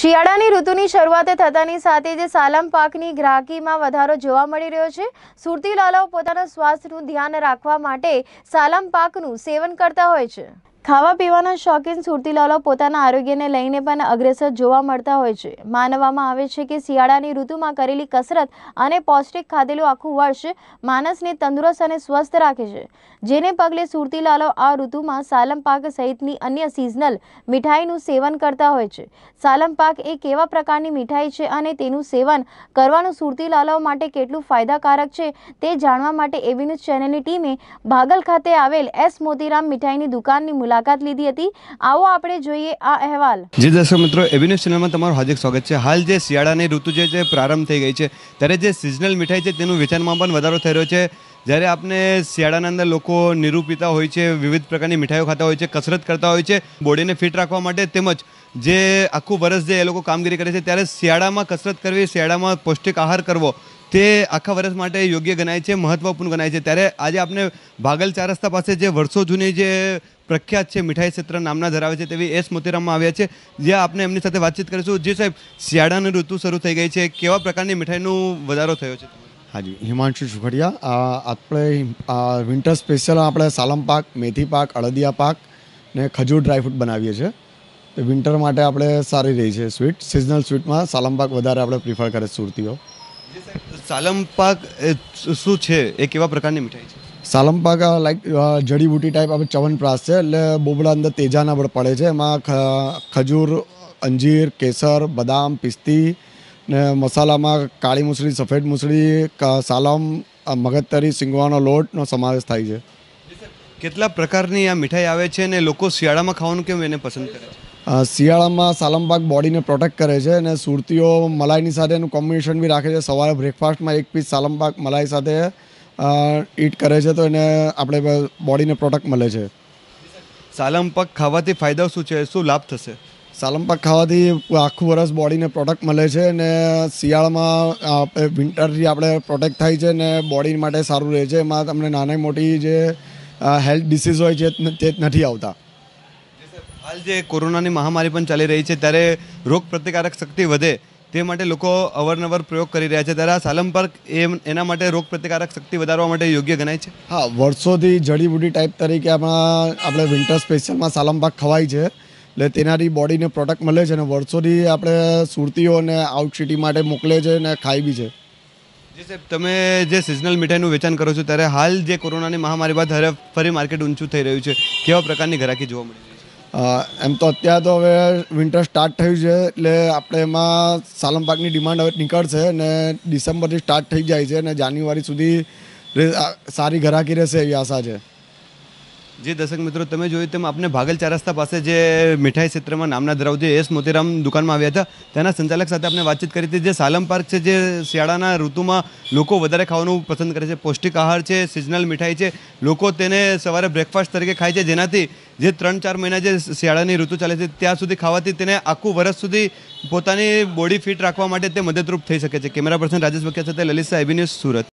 શિયાળાની ઋતુની શરૂઆતે થતાની સાથે જે સાલમ પાકની ગ્રાહકીમાં વધારો જોવા મળી રહ્યો છે સુરતી લાલાઓ પોતાના સ્વાસ્થ્યનું ધ્યાન રાખવા માટે સાલમ પાકનું સેવન કરતા હોય છે ખાવા પીવાના શોખીન સુરતીલાલો પોતાના આરોગ્યને લઈને પણ અગ્રેસર જોવા મળતા હોય છે માનવામાં આવે છે કે શિયાળાની ઋતુમાં કરેલી કસરત અને પૌષ્ટિક ખાધેલું આખું વર્ષ માણસને તંદુરસ્ત અને સ્વસ્થ રાખે છે જેને પગલે સુરતીલાલો આ ઋતુમાં સાલમ પાક સહિતની અન્ય સિઝનલ મીઠાઈનું સેવન કરતા હોય છે સાલમ પાક એ કેવા પ્રકારની મીઠાઈ છે અને તેનું સેવન કરવાનું સુરતીલાલો માટે કેટલું ફાયદાકારક છે તે જાણવા માટે એબી ન્યૂઝ ચેનલની ટીમે ભાગલ ખાતે આવેલ એસ મોતીરામ મીઠાઈની દુકાનની મુલાકાત મુલાકાત લીધી હતી આવો આપણે જોઈએ આ અહેવાલ જે દર્શક મિત્રો એબી ન્યૂઝ ચેનલમાં તમારું હાર્દિક સ્વાગત છે હાલ જે શિયાળાની ઋતુ જે છે પ્રારંભ થઈ ગઈ છે ત્યારે જે સિઝનલ મીઠાઈ છે તેનું વેચાણમાં પણ વધારો થઈ રહ્યો છે જ્યારે આપણે શિયાળાના અંદર લોકો નિરૂપિતા હોય છે વિવિધ પ્રકારની મીઠાઈઓ ખાતા હોય છે કસરત કરતા હોય છે બોડીને ફિટ રાખવા માટે તેમજ જે આખું વરસ જે એ લોકો કામગીરી કરે છે ત્યારે શિયાળામાં કસરત કરવી શિયાળામાં પૌષ્ટિક આહાર કરવો તે આખા વર્ષ માટે યોગ્ય ગણાય છે મહત્ત્વપૂર્ણ ગણાય છે ત્યારે આજે આપણે ભાગલ ચાર રસ્તા પાસે જે વર્ષો જૂની જે પ્રખ્યાત છે મીઠાઈ ક્ષેત્ર નામના ધરાવે છે તેવી એસ મોતીરામમાં આવ્યા છે જ્યાં આપણે એમની સાથે વાતચીત કરીશું જે સાહેબ શિયાળાની ઋતુ શરૂ થઈ ગઈ છે કેવા પ્રકારની મીઠાઈનું વધારો થયો છે હાજી હિમાંશુ સુખડિયા આપણે વિન્ટર સ્પેશિયલ આપણે સાલમ પાક મેથી પાક અળદિયા પાક ને ખજૂર ડ્રાયફ્રૂટ બનાવીએ છીએ તો વિન્ટર માટે આપણે સારી રહી છે સ્વીટ સિઝનલ સ્વીટમાં સાલમ પાક વધારે આપણે પ્રિફર કરે સુરતીઓ સાલમ પાક શું છે એ કેવા પ્રકારની મીઠાઈ છે સાલમપાક લાઈક જડીબુટી ટાઈપ આપણે ચવનપ્રાસ છે એટલે બોબળા અંદર તેજાના પણ પડે છે એમાં ખજૂર અંજીર કેસર બદામ પિસ્તી ને મસાલામાં કાળી મૂસળી સફેદ મૂસળી સાલમ મગજતરી સિંગવાનો લોટનો સમાવેશ થાય છે કેટલા પ્રકારની આ મીઠાઈ આવે છે અને લોકો શિયાળામાં ખાવાનું કેમ એને પસંદ કરે છે શિયાળામાં સાલમબાગ બોડીને પ્રોટેક્ટ કરે છે અને સુરતીઓ મલાઈની સાથે એનું કોમ્બિનેશન બી રાખે છે સવારે બ્રેકફાસ્ટમાં એક પીસ સાલમબાગ મલાઈ સાથે ઈટ કરે છે તો એને આપણે બોડીને પ્રોટેક્ટ મળે છે સાલમપાક ખાવાથી ફાયદા શું છે શું લાભ થશે સાલમપાક ખાવાથી આખું વરસ બોડીને પ્રોટેક્ટ મળે છે અને શિયાળામાં વિન્ટરથી આપણે પ્રોટેક્ટ થાય છે અને બોડી માટે સારું રહે છે એમાં તમને નાની મોટી જે હેલ્થ ડિસીઝ હોય છે તે નથી આવતા હાલ જે કોરોનાની મહામારી પણ ચાલી રહી છે ત્યારે રોગ પ્રતિકારક શક્તિ વધે તે માટે લોકો અવારનવાર પ્રયોગ કરી રહ્યા છે ત્યારે આ સાલમ પાર્ક એના માટે રોગ પ્રતિકારક શક્તિ વધારવા માટે યોગ્ય ગણાય છે હા વર્ષોથી જડીબુટી ટાઈપ તરીકે આપણા આપણે વિન્ટર સ્પેશિયલમાં સાલમ ખવાય છે એટલે તેનાથી બોડીને પ્રોડક્ટ મળે છે અને વર્ષોથી આપણે સુરતીઓને આઉટ સિટી માટે મોકલે છે અને ખાઈ બી છે જી સાહેબ તમે જે સિઝનલ મીઠાઈનું વેચાણ કરો છો ત્યારે હાલ જે કોરોનાની મહામારી બાદ હરે ફરી માર્કેટ ઊંચું થઈ રહ્યું છે કેવા પ્રકારની ઘરાકી જોવા મળે છે એમ તો અત્યારે તો હવે વિન્ટર સ્ટાર્ટ થયું છે એટલે આપણે એમાં સાલમ પાકની ડિમાન્ડ હવે નીકળશે અને ડિસેમ્બરથી સ્ટાર્ટ થઈ જાય છે અને જાન્યુઆરી સુધી સારી ઘરાકી રહેશે એવી આશા છે જે દર્શક મિત્રો તમે જોયું તેમ આપણે ભાગલ ચારસ્તા પાસે જે મીઠાઈ ક્ષેત્રમાં નામના ધરાવતી એસ મોતીરામ દુકાનમાં આવ્યા હતા તેના સંચાલક સાથે આપણે વાતચીત કરી હતી જે સાલમ પાર્ક છે જે શિયાળાના ઋતુમાં લોકો વધારે ખાવાનું પસંદ કરે છે પૌષ્ટિક આહાર છે સિઝનલ મીઠાઈ છે લોકો તેને સવારે બ્રેકફાસ્ટ તરીકે ખાય છે જેનાથી જે ત્રણ ચાર મહિના જે શિયાળાની ઋતુ ચાલે છે ત્યાં સુધી ખાવાથી તેને આખું વર્ષ સુધી પોતાની બોડી ફિટ રાખવા માટે તે મદદરૂપ થઈ શકે છે કેમેરા પર્સન રાજેશ બકિયા સાથે લલિત શાહ એબી ન્યૂઝ સુરત